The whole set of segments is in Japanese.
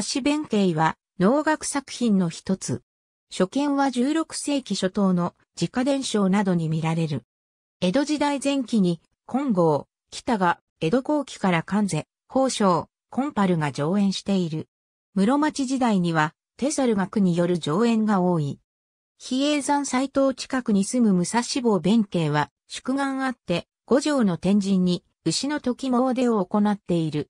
橋弁慶は能楽作品の一つ。初見は16世紀初頭の自家伝承などに見られる。江戸時代前期に、金剛、北が、江戸後期から関税、宝生、コンパルが上演している。室町時代には、テサル学による上演が多い。比叡山斎藤近くに住む武蔵坊弁慶は、宿願あって、五条の天神に、牛の時詣出を行っている。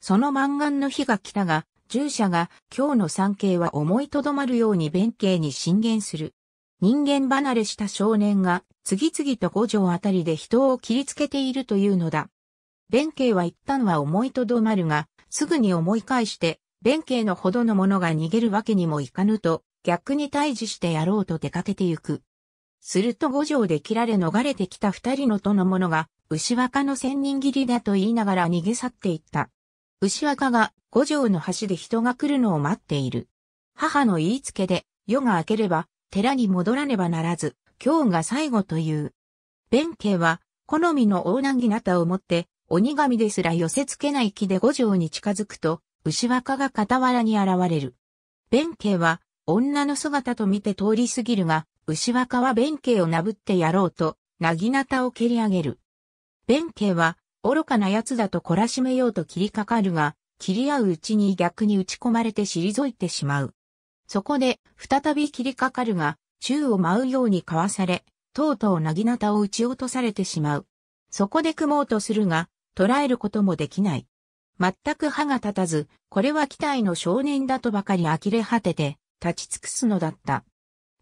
その満願の日が来たが、従者が今日の産経は思いとどまるように弁慶に進言する。人間離れした少年が次々と五条あたりで人を切りつけているというのだ。弁慶は一旦は思いとどまるが、すぐに思い返して、弁慶のほどの者が逃げるわけにもいかぬと、逆に退治してやろうと出かけてゆく。すると五条で切られ逃れてきた二人のとの者が、牛若の千人切りだと言いながら逃げ去っていった。牛若が五条の橋で人が来るのを待っている。母の言いつけで夜が明ければ寺に戻らねばならず、今日が最後という。弁慶は好みの大なぎなたを持って鬼神ですら寄せ付けない気で五条に近づくと、牛若が傍らに現れる。弁慶は女の姿と見て通り過ぎるが、牛若は弁慶をなぶってやろうと、なぎなたを蹴り上げる。弁慶は愚かな奴だと懲らしめようと切りかかるが、切り合ううちに逆に打ち込まれて退いてしまう。そこで、再び切りかかるが、宙を舞うようにかわされ、とうとうなぎなたを打ち落とされてしまう。そこで組もうとするが、捉えることもできない。全く歯が立たず、これは期待の少年だとばかり呆れ果てて、立ち尽くすのだった。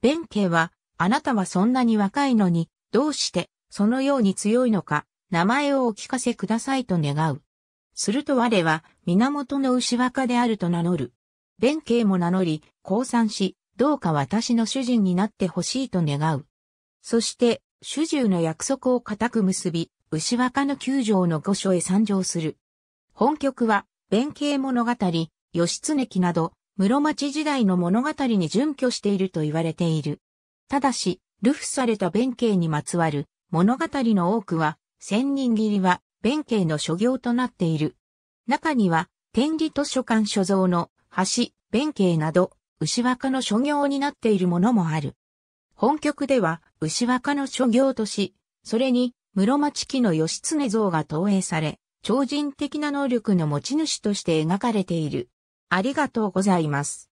弁慶は、あなたはそんなに若いのに、どうして、そのように強いのか、名前をお聞かせくださいと願う。すると我は、源の牛若であると名乗る。弁慶も名乗り、降参し、どうか私の主人になってほしいと願う。そして、主従の約束を固く結び、牛若の九条の御所へ参上する。本曲は、弁慶物語、義経記など、室町時代の物語に準拠していると言われている。ただし、流布された弁慶にまつわる物語の多くは、千人切りは弁慶の所業となっている。中には、天理図書館所蔵の橋、弁慶など、牛若の所業になっているものもある。本局では、牛若の所業とし、それに、室町期の義経像が投影され、超人的な能力の持ち主として描かれている。ありがとうございます。